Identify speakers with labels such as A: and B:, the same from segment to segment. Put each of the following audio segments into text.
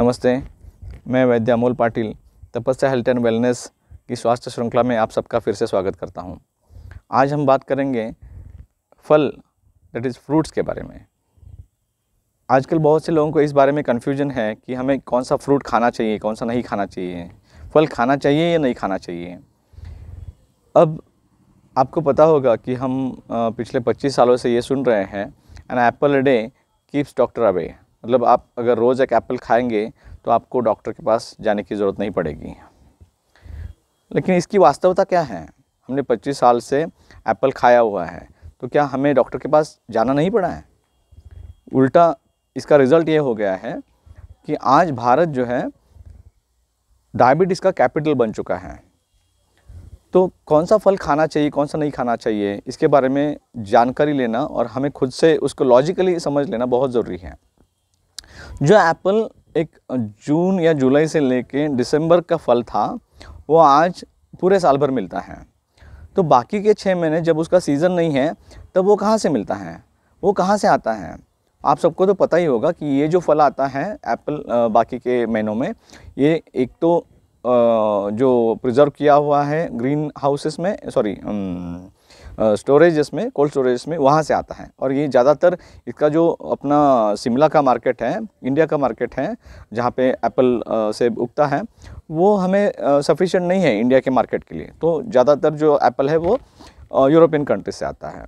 A: नमस्ते मैं वैद्य अमोल पाटिल तपस्या हेल्थ एंड वेलनेस की स्वास्थ्य श्रृंखला में आप सबका फिर से स्वागत करता हूँ आज हम बात करेंगे फल दैट इज़ फ्रूट्स के बारे में आजकल बहुत से लोगों को इस बारे में कन्फ्यूजन है कि हमें कौन सा फ्रूट खाना चाहिए कौन सा नहीं खाना चाहिए फल खाना चाहिए या नहीं खाना चाहिए अब आपको पता होगा कि हम पिछले 25 सालों से ये सुन रहे हैं an apple day keeps doctor away मतलब आप अगर रोज़ एक एप्पल खाएंगे तो आपको डॉक्टर के पास जाने की ज़रूरत नहीं पड़ेगी लेकिन इसकी वास्तवता क्या है हमने 25 साल से एप्पल खाया हुआ है तो क्या हमें डॉक्टर के पास जाना नहीं पड़ा है उल्टा इसका रिज़ल्ट ये हो गया है कि आज भारत जो है डायबिटीज़ का कैपिटल बन चुका है तो कौन सा फल खाना चाहिए कौन सा नहीं खाना चाहिए इसके बारे में जानकारी लेना और हमें खुद से उसको लॉजिकली समझ लेना बहुत ज़रूरी है जो एप्पल एक जून या जुलाई से लेके दिसंबर का फल था वो आज पूरे साल भर मिलता है तो बाकी के छः महीने जब उसका सीज़न नहीं है तब वो कहाँ से मिलता है वो कहाँ से आता है आप सबको तो पता ही होगा कि ये जो फल आता है एप्पल बाकी के महीनों में ये एक तो जो प्रिजर्व किया हुआ है ग्रीन हाउसेस में सॉरी स्टोरेज इसमें कोल्ड स्टोरेज में वहाँ से आता है और ये ज़्यादातर इसका जो अपना शिमला का मार्केट है इंडिया का मार्केट है जहाँ पे एप्पल सेब उगता है वो हमें सफिशेंट नहीं है इंडिया के मार्केट के लिए तो ज़्यादातर जो एप्पल है वो यूरोपियन कंट्री से आता है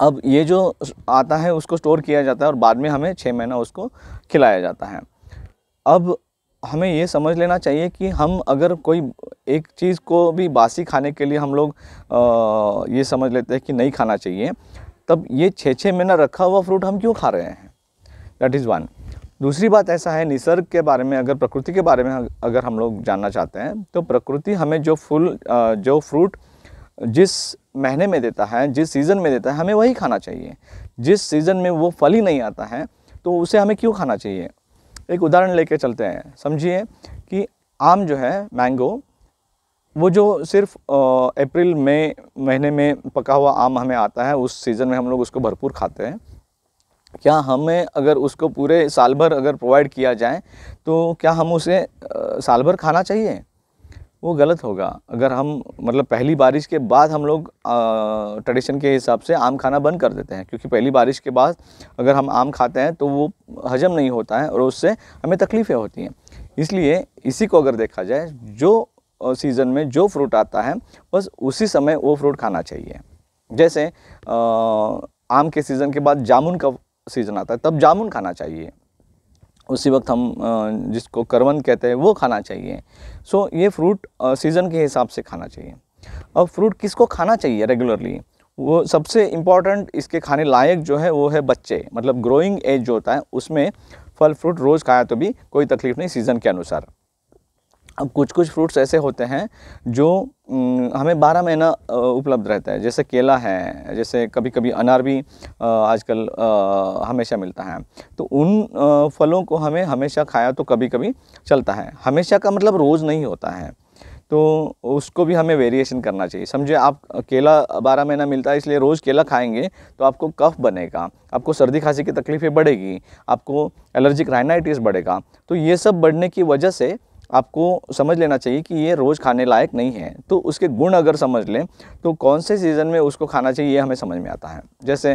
A: अब ये जो आता है उसको स्टोर किया जाता है और बाद में हमें छः महीना उसको खिलाया जाता है अब हमें ये समझ लेना चाहिए कि हम अगर कोई एक चीज़ को भी बासी खाने के लिए हम लोग ये समझ लेते हैं कि नहीं खाना चाहिए तब ये छः छः महीना रखा हुआ फ्रूट हम क्यों खा रहे हैं दैट इज़ वन दूसरी बात ऐसा है निसर्ग के बारे में अगर प्रकृति के बारे में अगर हम लोग जानना चाहते हैं तो प्रकृति हमें जो फूल जो फ्रूट जिस महीने में देता है जिस सीज़न में देता है हमें वही खाना चाहिए जिस सीज़न में वो फल ही नहीं आता है तो उसे हमें क्यों खाना चाहिए एक उदाहरण लेके चलते हैं समझिए कि आम जो है मैंगो वो जो सिर्फ अप्रैल मई महीने में पका हुआ आम हमें आता है उस सीज़न में हम लोग उसको भरपूर खाते हैं क्या हमें अगर उसको पूरे साल भर अगर प्रोवाइड किया जाए तो क्या हम उसे साल भर खाना चाहिए वो गलत होगा अगर हम मतलब पहली बारिश के बाद हम लोग ट्रेडिशन के हिसाब से आम खाना बंद कर देते हैं क्योंकि पहली बारिश के बाद अगर हम आम खाते हैं तो वो हजम नहीं होता है और उससे हमें तकलीफ़ें होती हैं इसलिए इसी को अगर देखा जाए जो सीज़न में जो फ्रूट आता है बस उसी समय वो फ्रूट खाना चाहिए जैसे आम के सीज़न के बाद जामुन का सीज़न आता है तब जामुन खाना चाहिए उसी वक्त हम जिसको करवन कहते हैं वो खाना चाहिए सो ये फ्रूट सीज़न के हिसाब से खाना चाहिए अब फ्रूट किसको खाना चाहिए रेगुलरली वो सबसे इम्पॉर्टेंट इसके खाने लायक जो है वो है बच्चे मतलब ग्रोइंग एज जो होता है उसमें फल फ्रूट रोज़ खाया तो भी कोई तकलीफ़ नहीं सीज़न के अनुसार अब कुछ कुछ फ्रूट्स ऐसे होते हैं जो हमें बारह महीना उपलब्ध रहता है जैसे केला है जैसे कभी कभी अनार भी आजकल हमेशा मिलता है तो उन फलों को हमें हमेशा खाया तो कभी कभी चलता है हमेशा का मतलब रोज़ नहीं होता है तो उसको भी हमें वेरिएशन करना चाहिए समझे आप केला बारह महीना मिलता है इसलिए रोज़ केला खाएंगे तो आपको कफ बनेगा आपको सर्दी खांसी की तकलीफ़ें बढ़ेगी आपको एलर्जिक राइनाइटिस बढ़ेगा तो ये सब बढ़ने की वजह से आपको समझ लेना चाहिए कि ये रोज़ खाने लायक नहीं है तो उसके गुण अगर समझ लें तो कौन से सीज़न में उसको खाना चाहिए ये हमें समझ में आता है जैसे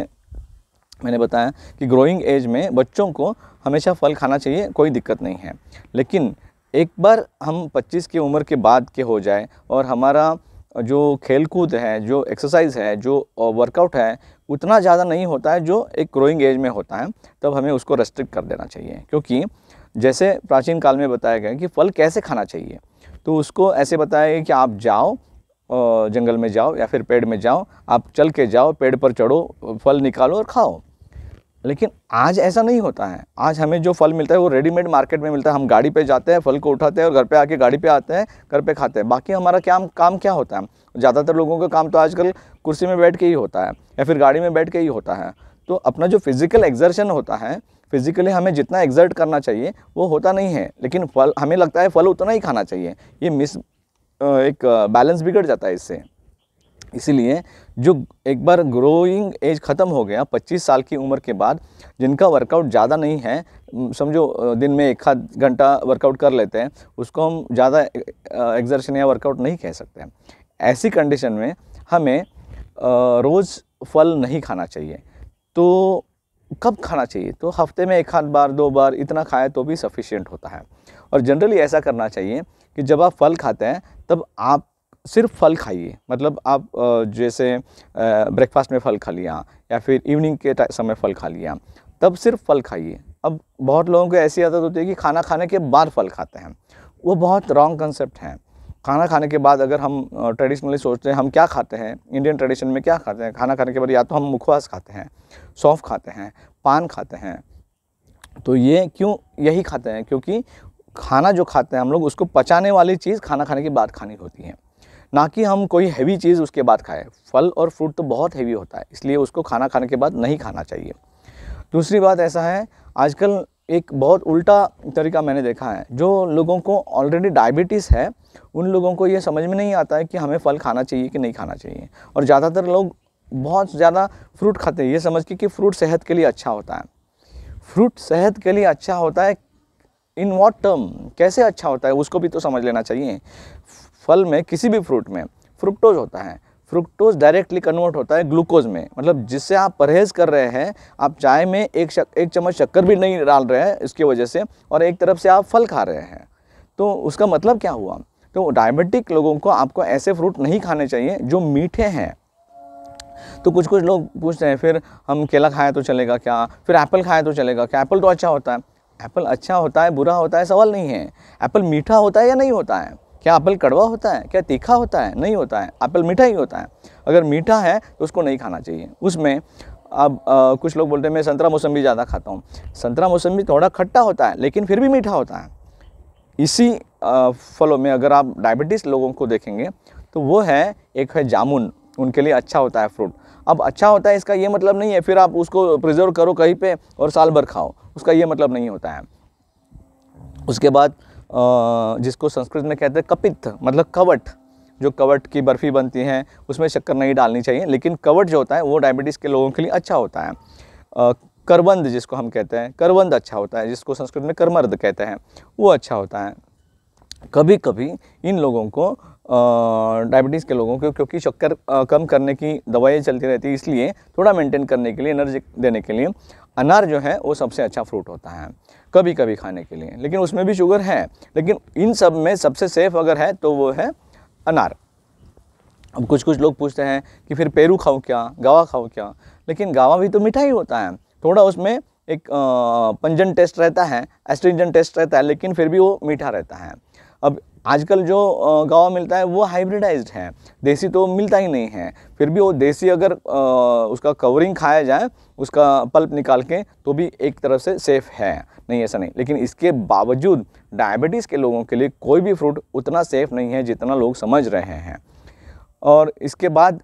A: मैंने बताया कि ग्रोइंग एज में बच्चों को हमेशा फल खाना चाहिए कोई दिक्कत नहीं है लेकिन एक बार हम 25 की उम्र के बाद के हो जाए और हमारा जो खेल कूद है जो एक्सरसाइज है जो वर्कआउट है उतना ज़्यादा नहीं होता है जो एक ग्रोइंग एज में होता है तब हमें उसको रेस्ट्रिक्ट कर देना चाहिए क्योंकि जैसे प्राचीन काल में बताया गया कि फल कैसे खाना चाहिए तो उसको ऐसे बताया गया कि आप जाओ जंगल में जाओ या फिर पेड़ में जाओ आप चल के जाओ पेड़ पर चढ़ो फल निकालो और खाओ लेकिन आज ऐसा नहीं होता है आज हमें जो फल मिलता है वो रेडीमेड मार्केट में मिलता है हम गाड़ी पे जाते हैं फल को उठाते हैं और घर पे आके गाड़ी पे आते हैं घर पे खाते हैं बाकी हमारा क्या काम क्या होता है ज़्यादातर लोगों का काम तो आजकल कुर्सी में बैठ के ही होता है या फिर गाड़ी में बैठ के ही होता है तो अपना जो फिज़िकल एग्जर्शन होता है फिज़िकली हमें जितना एग्जर्ट करना चाहिए वो होता नहीं है लेकिन फल हमें लगता है फल उतना ही खाना चाहिए ये मिस एक बैलेंस बिगड़ जाता है इससे इसीलिए जो एक बार ग्रोइंग एज ख़त्म हो गया 25 साल की उम्र के बाद जिनका वर्कआउट ज़्यादा नहीं है समझो दिन में एक आध घंटा वर्कआउट कर लेते हैं उसको हम ज़्यादा एग्जर्शन या वर्कआउट नहीं कह सकते ऐसी कंडीशन में हमें रोज़ फल नहीं खाना चाहिए तो कब खाना चाहिए तो हफ्ते में एक आध बार दो बार इतना खाएं तो भी सफिशियंट होता है और जनरली ऐसा करना चाहिए कि जब आप फल खाते हैं तब आप सिर्फ फल खाइए मतलब आप जैसे ब्रेकफास्ट में फल खा लिया या फिर इवनिंग के समय फल खा लिया तब सिर्फ फल खाइए अब बहुत लोगों को ऐसी आदत होती है कि खाना खाने के बाद फल खाते हैं वो बहुत रॉन्ग कंसेप्ट है खाना खाने के बाद अगर हम ट्रेडिशनली सोचते हैं हम क्या खाते हैं इंडियन ट्रेडिशन में क्या खाते हैं खाना खाने के बाद या तो हम मुखवास खाते हैं सौंफ खाते हैं पान खाते हैं तो ये क्यों यही खाते हैं क्योंकि खाना जो खाते हैं हम लोग उसको पचाने वाली चीज़ खाना खाने के बाद खानी होती है ना कि हम कोई हैवी चीज़ उसके बाद खाएं फल और फ्रूट तो बहुत हैवी होता है इसलिए उसको खाना खाने के बाद नहीं खाना चाहिए दूसरी बात ऐसा है आजकल एक बहुत उल्टा तरीका मैंने देखा है जो लोगों को ऑलरेडी डायबिटीज़ है उन लोगों को ये समझ में नहीं आता है कि हमें फल खाना चाहिए कि नहीं खाना चाहिए और ज़्यादातर लोग बहुत ज़्यादा फ्रूट खाते हैं ये समझ के कि फ्रूट सेहत के लिए अच्छा होता है फ्रूट सेहत के लिए अच्छा होता है इन वॉट टर्म कैसे अच्छा होता है उसको भी तो समझ लेना चाहिए फल में किसी भी फ्रूट में फ्रुक्टोज होता है फ्रुक्टोज डायरेक्टली कन्वर्ट होता है ग्लूकोज में मतलब जिससे आप परहेज कर रहे हैं आप चाय में एक शक, एक चम्मच शक्कर भी नहीं डाल रहे हैं इसकी वजह से और एक तरफ से आप फल खा रहे हैं तो उसका मतलब क्या हुआ तो डायबिटिक लोगों को आपको ऐसे फ्रूट नहीं खाने चाहिए जो मीठे हैं तो कुछ कुछ लोग पूछते हैं फिर हम केला खाएँ तो चलेगा क्या फिर एप्पल खाएँ तो चलेगा क्या एप्पल तो अच्छा होता है एप्पल अच्छा होता है बुरा होता है सवाल नहीं है एप्पल मीठा होता है या नहीं होता है क्या एप्पल कड़वा होता है क्या तीखा होता है नहीं होता है एप्पल मीठा ही होता है अगर मीठा है तो उसको नहीं खाना चाहिए उसमें अब आ, कुछ लोग बोलते हैं मैं संतरा मौसमी ज़्यादा खाता हूँ संतरा मौसमी थोड़ा खट्टा होता है लेकिन फिर भी मीठा होता है इसी फलों में अगर आप डायबिटीज़ लोगों को देखेंगे तो वो है एक है जामुन उनके लिए अच्छा होता है फ्रूट अब अच्छा होता है इसका ये मतलब नहीं है फिर आप उसको प्रिजर्व करो कहीं पे और साल भर खाओ उसका ये मतलब नहीं होता है उसके बाद जिसको संस्कृत में कहते हैं कपित मतलब कवट जो कवट की बर्फ़ी बनती हैं उसमें शक्कर नहीं डालनी चाहिए लेकिन कवट जो होता है वो डायबिटीज़ के लोगों के लिए अच्छा होता है करवंद जिसको हम कहते हैं करबंद अच्छा होता है जिसको संस्कृत में करमर्द कहते हैं वो अच्छा होता है कभी कभी इन लोगों को डायबिटीज़ के लोगों को क्योंकि शक्कर कम करने की दवाइयाँ चलती रहती है इसलिए थोड़ा मेंटेन करने के लिए एनर्जी देने के लिए अनार जो है वो सबसे अच्छा फ्रूट होता है कभी कभी खाने के लिए लेकिन उसमें भी शुगर है लेकिन इन सब में सबसे सेफ़ अगर है तो वो है अनार अब कुछ कुछ लोग पूछते हैं कि फिर पेरू खाओ क्या गावा खाओ क्या लेकिन गावा भी तो मीठा ही होता है थोड़ा उसमें एक पंजन टेस्ट रहता है एस्ट्रिंजन टेस्ट रहता है लेकिन फिर भी वो मीठा रहता है अब आजकल जो गावा मिलता है वो हाइब्रिडाइज्ड है देसी तो मिलता ही नहीं है फिर भी वो देसी अगर उसका कवरिंग खाया जाए उसका पल्प निकाल के तो भी एक तरफ से सेफ़ है नहीं ऐसा नहीं लेकिन इसके बावजूद डायबिटीज़ के लोगों के लिए कोई भी फ्रूट उतना सेफ़ नहीं है जितना लोग समझ रहे हैं और इसके बाद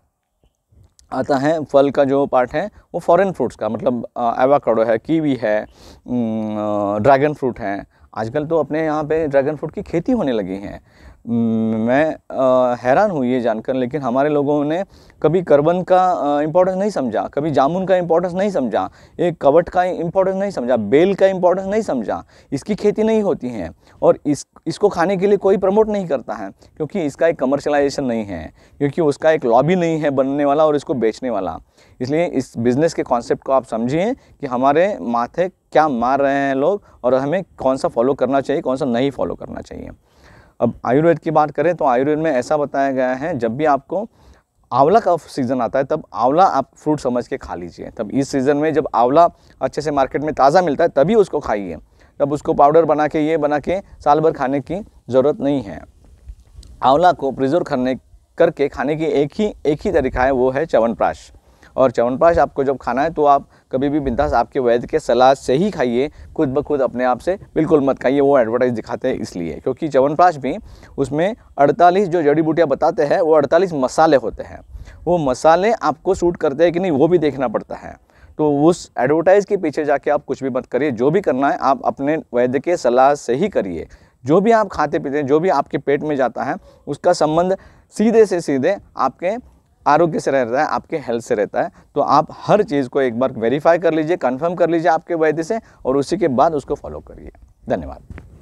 A: आता है फल का जो पार्ट है वो फॉरेन फ्रूट्स का मतलब एवाकाडो है कीवी है ड्रैगन फ्रूट है आजकल तो अपने यहाँ पे ड्रैगन फ्रूट की खेती होने लगी है हम्म, मैं हैरान हुई ये जानकर लेकिन हमारे लोगों ने कभी करबंद का इम्पोर्टेंस नहीं समझा कभी जामुन का इम्पोर्टेंस नहीं समझा एक कवट का इम्पोर्टेंस नहीं समझा बेल का इम्पोर्टेंस नहीं समझा इसकी खेती नहीं होती है और इस इसको खाने के लिए कोई प्रमोट नहीं करता है क्योंकि इसका एक कमर्शलाइजेशन नहीं है क्योंकि उसका एक लॉबी नहीं है बनने वाला और इसको बेचने वाला इसलिए इस बिज़नेस के कॉन्सेप्ट को आप समझिए कि हमारे माथे क्या मार रहे हैं लोग और हमें कौन सा फॉलो करना चाहिए कौन सा नहीं फॉलो करना चाहिए अब आयुर्वेद की बात करें तो आयुर्वेद में ऐसा बताया गया है जब भी आपको आंवला का सीज़न आता है तब आंवला आप फ्रूट समझ के खा लीजिए तब इस सीज़न में जब आंवला अच्छे से मार्केट में ताज़ा मिलता है तभी उसको खाइए तब उसको पाउडर बना के ये बना के साल भर खाने की ज़रूरत नहीं है आंवला को प्रिजर्व करने करके खाने की एक ही एक ही तरीका है वो है च्यवनप्राश और च्यवनप्राश आपको जब खाना है तो आप कभी भी बिंदास आपके वैद्य के सलाह से ही खाइए खुद ब खुद अपने आप से बिल्कुल मत खाइए वो एडवर्टाइज दिखाते हैं इसलिए क्योंकि चवनप्राश भी उसमें अड़तालीस जो जड़ी बूटियाँ बताते हैं वो अड़तालीस मसाले होते हैं वो मसाले आपको सूट करते हैं कि नहीं वो भी देखना पड़ता है तो उस एडवर्टाइज़ के पीछे जाके आप कुछ भी मत करिए जो भी करना है आप अपने वैद्य के सलाह से ही करिए जो भी आप खाते पीते हैं जो भी आपके पेट में जाता है उसका संबंध सीधे से सीधे आपके आरोग्य से रहता है आपके हेल्थ से रहता है तो आप हर चीज़ को एक बार वेरीफाई कर लीजिए कंफर्म कर लीजिए आपके वैद्य से और उसी के बाद उसको फॉलो करिए धन्यवाद